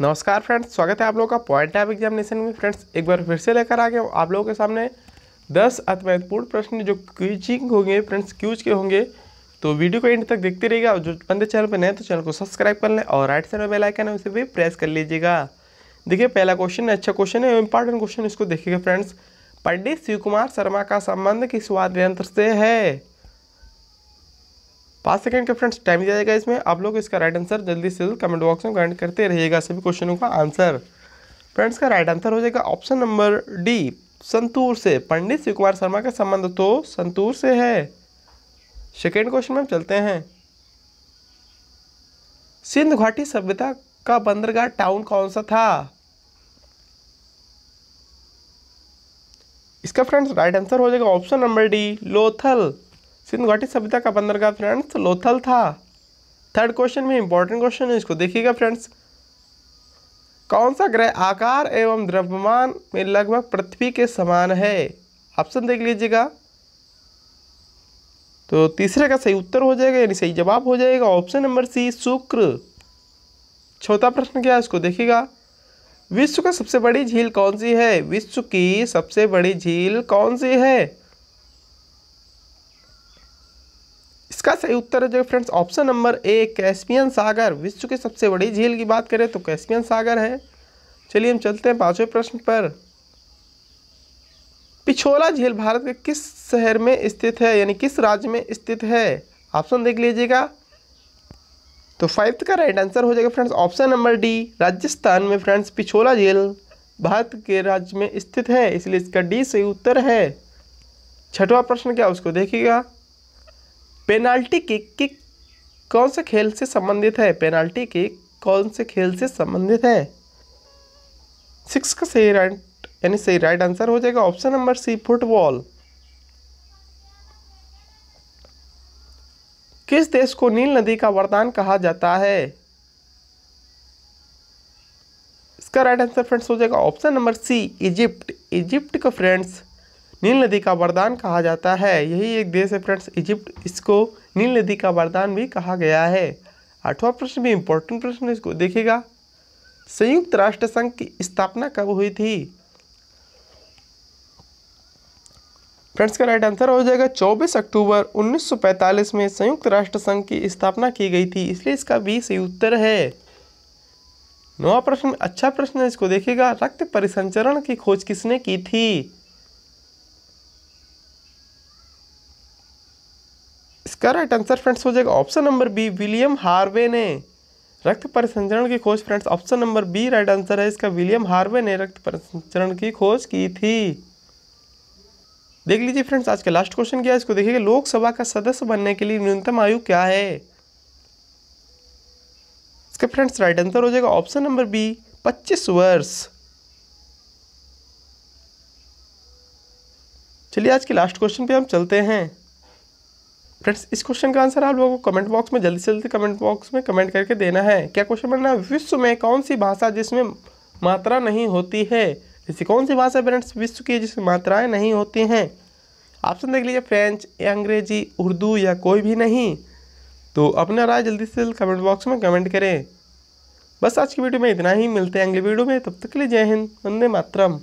नमस्कार फ्रेंड्स स्वागत है आप लोगों का पॉइंट ऑफ एग्जामिनेशन में फ्रेंड्स एक बार फिर से लेकर आ गए आप लोगों के सामने दस अति महत्वपूर्ण प्रश्न जो क्यूचिंग होंगे फ्रेंड्स क्यूज के होंगे तो वीडियो को एंड तक देखते रहिएगा और जो बंदे चैनल पर नए तो चैनल को सब्सक्राइब कर लें और राइट साइड में बेल आइकन है उसे भी प्रेस कर लीजिएगा देखिए पहला क्वेश्चन है अच्छा क्वेश्चन है इंपॉर्टेंट क्वेश्चन इसको देखिएगा फ्रेंड्स पंडित शिव कुमार शर्मा का संबंध किस वाद्य यंत्र से है पाँच सेकंड का फ्रेंड्स टाइम दिया जाएगा इसमें आप लोग इसका राइट आंसर जल्दी से जल्द कमेंट बॉक्स में कमेंट करते रहिएगा सभी क्वेश्चनों का आंसर फ्रेंड्स का राइट आंसर हो जाएगा ऑप्शन नंबर डी संतूर से पंडित शिव कुमार शर्मा का संबंध तो संतूर से है सेकेंड क्वेश्चन में हम चलते हैं सिंध घाटी सभ्यता का बंदरगाह टाउन कौन सा था इसका फ्रेंड्स राइट आंसर हो जाएगा option number D Lothal Sindhu घाटी सभ्यता का बंदरगाह फ्रेंड्स लोथल था थर्ड क्वेश्चन में इंपॉर्टेंट क्वेश्चन है इसको देखिएगा फ्रेंड्स कौन सा ग्रह आकार एवं द्रव्यमान में लगभग पृथ्वी के समान है ऑप्शन देख लीजिएगा तो तीसरे का सही उत्तर हो जाएगा यानी सही जवाब हो जाएगा ऑप्शन नंबर सी शुक्र चौथा प्रश्न क्या है इसको देखिएगा विश्व का सबसे बड़ी झील कौन सी है विश्व की सबसे बड़ी झील कौन सी है इसका सही उत्तर है जो friends option number A Caspian सागर विश्व के सबसे बड़ी झील की बात करें तो कैस्पियन सागर है चलिए हम चलते हैं पांचवें प्रश्न पर पिछोला झील भारत के किस शहर में स्थित है यानी किस राज्य में स्थित है ऑप्शन देख लीजिएगा तो फाइव्थ का राइट आंसर हो जाएगा friends option number D Rajasthan में फ्रेंड्स पिछोला झील भारत के राज्य में स्थित है इसलिए इसका डी सही उत्तर है छठवा प्रश्न क्या उसको देखिएगा पेनाल्टी किक किक कौन से खेल से संबंधित है पेनाल्टी किक कौन से खेल से संबंधित है सिक्स का सही राइट यानी सही राइट आंसर हो जाएगा ऑप्शन नंबर सी फुटबॉल किस देश को नील नदी का वरदान कहा जाता है इसका राइट आंसर फ्रेंड्स हो जाएगा option number C Egypt Egypt का फ्रेंड्स नील नदी का वरदान कहा जाता है यही एक देश है फ्रेंड्स इजिप्ट इसको नील नदी का वरदान भी कहा गया है आठवां प्रश्न भी इम्पोर्टेंट प्रश्न इसको देखेगा संयुक्त राष्ट्र संघ की स्थापना कब हुई थी फ्रेंड्स का राइट आंसर हो जाएगा 24 अक्टूबर 1945 में संयुक्त राष्ट्र संघ की स्थापना की गई थी इसलिए इसका भी सही उत्तर है नवा प्रश्न अच्छा प्रश्न इसको देखेगा रक्त परिसंचरण की खोज किसने की थी इसका राइट आंसर फ्रेंड्स हो जाएगा option number B William Harvey ने रक्त परिसंचरण की खोज friends option number B right answer है इसका विलियम हार्वे ने रक्त परिसंचरण की खोज की थी देख लीजिए फ्रेंड्स आज का लास्ट क्वेश्चन क्या है इसको देखिएगा लोकसभा का सदस्य बनने के लिए न्यूनतम आयु क्या है इसका फ्रेंड्स राइट आंसर हो जाएगा ऑप्शन नंबर बी पच्चीस वर्ष चलिए आज के लास्ट क्वेश्चन पे हम चलते हैं फ्रेंड्स इस क्वेश्चन का आंसर आप लोगों को कमेंट बॉक्स में जल्दी से जल्दी कमेंट बॉक्स में कमेंट करके देना है क्या क्वेश्चन बनना है विश्व में कौन सी भाषा जिसमें मात्रा नहीं होती है जैसे कौन सी भाषा फ्रेंड्स विश्व की जिसमें मात्राएँ नहीं होती हैं ऑप्शन देख लीजिए फ्रेंच या अंग्रेजी उर्दू या कोई भी नहीं तो अपना राय जल्दी से जल्दी कमेंट बॉक्स में कमेंट करें बस आज की वीडियो में इतना ही मिलते हैं अगली वीडियो में तब तक के लिए जय हिंद वंदे मातरम